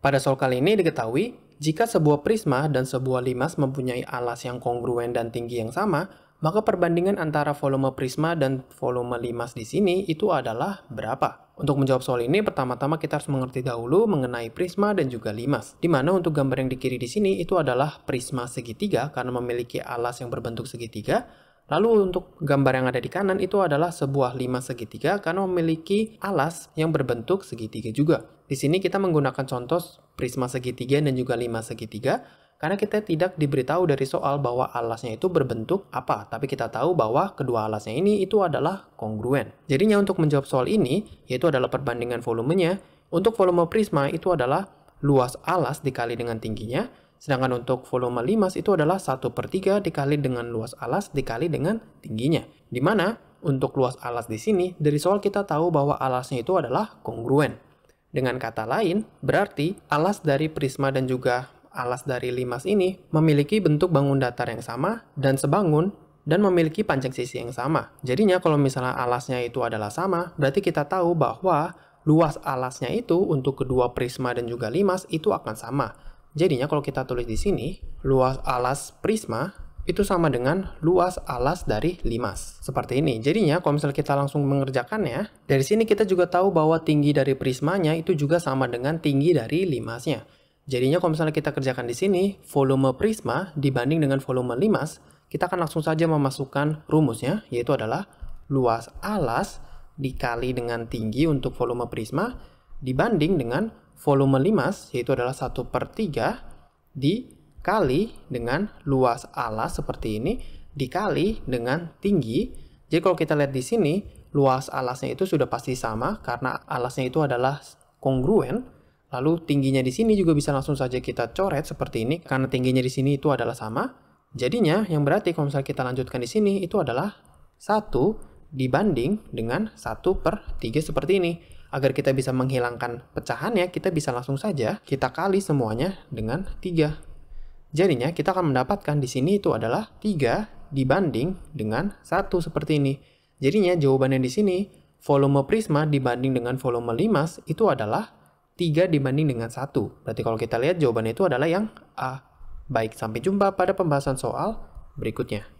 Pada soal kali ini diketahui, jika sebuah prisma dan sebuah limas mempunyai alas yang kongruen dan tinggi yang sama, maka perbandingan antara volume prisma dan volume limas di sini itu adalah berapa? Untuk menjawab soal ini, pertama-tama kita harus mengerti dahulu mengenai prisma dan juga limas. Di mana untuk gambar yang di kiri di sini itu adalah prisma segitiga karena memiliki alas yang berbentuk segitiga, Lalu untuk gambar yang ada di kanan itu adalah sebuah lima segitiga karena memiliki alas yang berbentuk segitiga juga. Di sini kita menggunakan contoh prisma segitiga dan juga lima segitiga karena kita tidak diberitahu dari soal bahwa alasnya itu berbentuk apa, tapi kita tahu bahwa kedua alasnya ini itu adalah kongruen. Jadinya untuk menjawab soal ini, yaitu adalah perbandingan volumenya, untuk volume prisma itu adalah luas alas dikali dengan tingginya, Sedangkan untuk volume limas itu adalah 1 per 3 dikali dengan luas alas dikali dengan tingginya. Dimana untuk luas alas di sini, dari soal kita tahu bahwa alasnya itu adalah kongruen. Dengan kata lain, berarti alas dari prisma dan juga alas dari limas ini memiliki bentuk bangun datar yang sama dan sebangun dan memiliki panjang sisi yang sama. Jadinya kalau misalnya alasnya itu adalah sama, berarti kita tahu bahwa luas alasnya itu untuk kedua prisma dan juga limas itu akan sama Jadinya kalau kita tulis di sini, luas alas prisma itu sama dengan luas alas dari limas. Seperti ini. Jadinya kalau misalnya kita langsung mengerjakannya, dari sini kita juga tahu bahwa tinggi dari prismanya itu juga sama dengan tinggi dari limasnya. Jadinya kalau misalnya kita kerjakan di sini, volume prisma dibanding dengan volume limas, kita akan langsung saja memasukkan rumusnya, yaitu adalah luas alas dikali dengan tinggi untuk volume prisma dibanding dengan volume limas yaitu adalah 1 per 3 dikali dengan luas alas seperti ini dikali dengan tinggi. Jadi kalau kita lihat di sini luas alasnya itu sudah pasti sama karena alasnya itu adalah kongruen. Lalu tingginya di sini juga bisa langsung saja kita coret seperti ini karena tingginya di sini itu adalah sama. Jadinya yang berarti kalau misalnya kita lanjutkan di sini itu adalah 1 dibanding dengan 1 per 3 seperti ini. Agar kita bisa menghilangkan pecahannya, kita bisa langsung saja kita kali semuanya dengan 3. Jadinya kita akan mendapatkan di sini itu adalah 3 dibanding dengan 1 seperti ini. Jadinya jawabannya di sini volume prisma dibanding dengan volume limas itu adalah 3 dibanding dengan 1. Berarti kalau kita lihat jawabannya itu adalah yang A. Baik, sampai jumpa pada pembahasan soal berikutnya.